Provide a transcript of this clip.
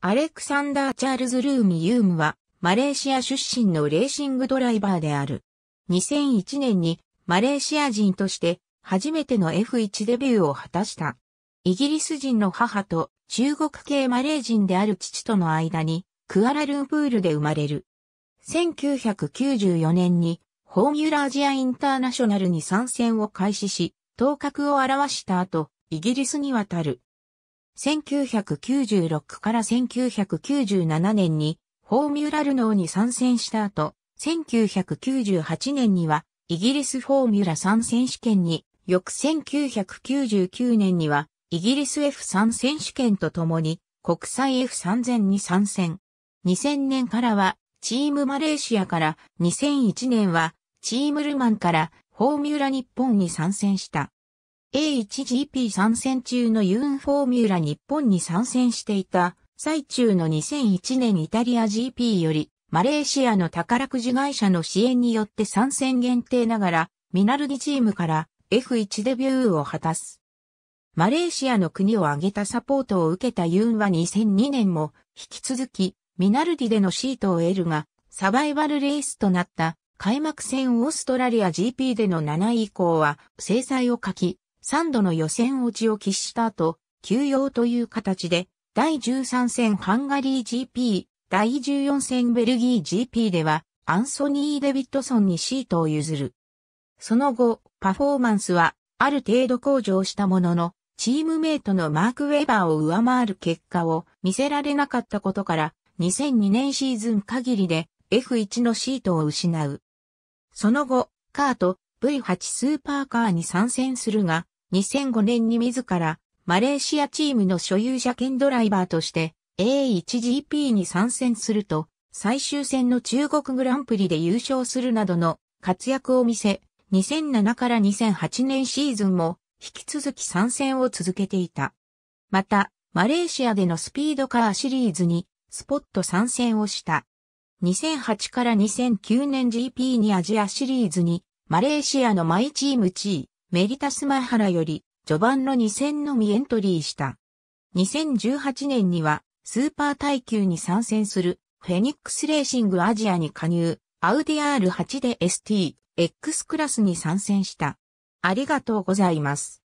アレクサンダー・チャールズ・ルーミ・ユームは、マレーシア出身のレーシングドライバーである。2001年に、マレーシア人として、初めての F1 デビューを果たした。イギリス人の母と、中国系マレー人である父との間に、クアラルンプールで生まれる。1994年に、ホーミュラアジアインターナショナルに参戦を開始し、頭角を表した後、イギリスに渡る。1996から1997年にフォーミュラルノーに参戦した後、1998年にはイギリスフォーミュラ3選手権に、翌1999年にはイギリス F3 選手権とともに国際 F3000 に参戦。2000年からはチームマレーシアから2001年はチームルマンからフォーミュラ日本に参戦した。A1GP 参戦中のユーン・フォーミュラ日本に参戦していた最中の2001年イタリア GP よりマレーシアの宝くじ会社の支援によって参戦限定ながらミナルディチームから F1 デビューを果たす。マレーシアの国を挙げたサポートを受けたユーンは2002年も引き続きミナルディでのシートを得るがサバイバルレースとなった開幕戦オーストラリア GP での7位以降は制裁を書き3度の予選落ちを喫した後、休養という形で、第13戦ハンガリー GP、第14戦ベルギー GP では、アンソニー・デビッドソンにシートを譲る。その後、パフォーマンスは、ある程度向上したものの、チームメイトのマーク・ウェバーを上回る結果を見せられなかったことから、2002年シーズン限りで F1 のシートを失う。その後、カート V8 スーパーカーに参戦するが、2005年に自らマレーシアチームの所有者兼ドライバーとして A1GP に参戦すると最終戦の中国グランプリで優勝するなどの活躍を見せ2007から2008年シーズンも引き続き参戦を続けていた。また、マレーシアでのスピードカーシリーズにスポット参戦をした。2008から2009年 GP にアジアシリーズにマレーシアのマイチームチーメリタスマハラより序盤の2戦のみエントリーした。2018年にはスーパー耐久に参戦するフェニックスレーシングアジアに加入、アウディ R8 で ST、X クラスに参戦した。ありがとうございます。